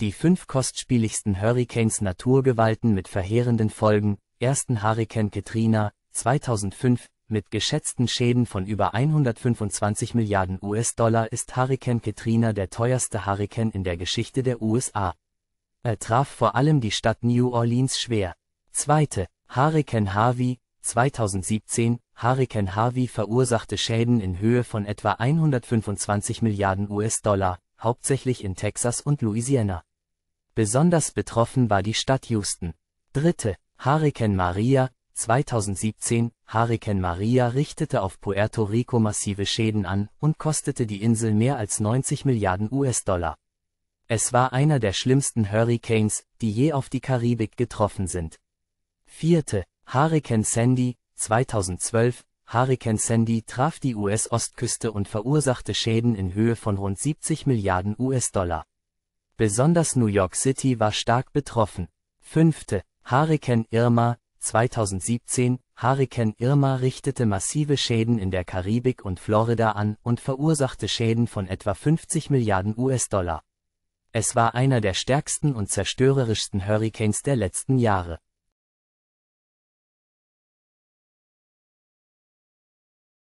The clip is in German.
Die fünf kostspieligsten Hurricanes Naturgewalten mit verheerenden Folgen, ersten Hurricane Katrina, 2005, mit geschätzten Schäden von über 125 Milliarden US-Dollar ist Hurricane Katrina der teuerste Hurricane in der Geschichte der USA. Er traf vor allem die Stadt New Orleans schwer. Zweite, Hurricane Harvey, 2017, Hurricane Harvey verursachte Schäden in Höhe von etwa 125 Milliarden US-Dollar, hauptsächlich in Texas und Louisiana. Besonders betroffen war die Stadt Houston. Dritte, Hurricane Maria, 2017, Hurricane Maria richtete auf Puerto Rico massive Schäden an und kostete die Insel mehr als 90 Milliarden US-Dollar. Es war einer der schlimmsten Hurricanes, die je auf die Karibik getroffen sind. Vierte, Hurricane Sandy, 2012, Hurricane Sandy traf die US-Ostküste und verursachte Schäden in Höhe von rund 70 Milliarden US-Dollar. Besonders New York City war stark betroffen. Fünfte, Hurricane Irma 2017 Hurricane Irma richtete massive Schäden in der Karibik und Florida an und verursachte Schäden von etwa 50 Milliarden US-Dollar. Es war einer der stärksten und zerstörerischsten Hurricanes der letzten Jahre.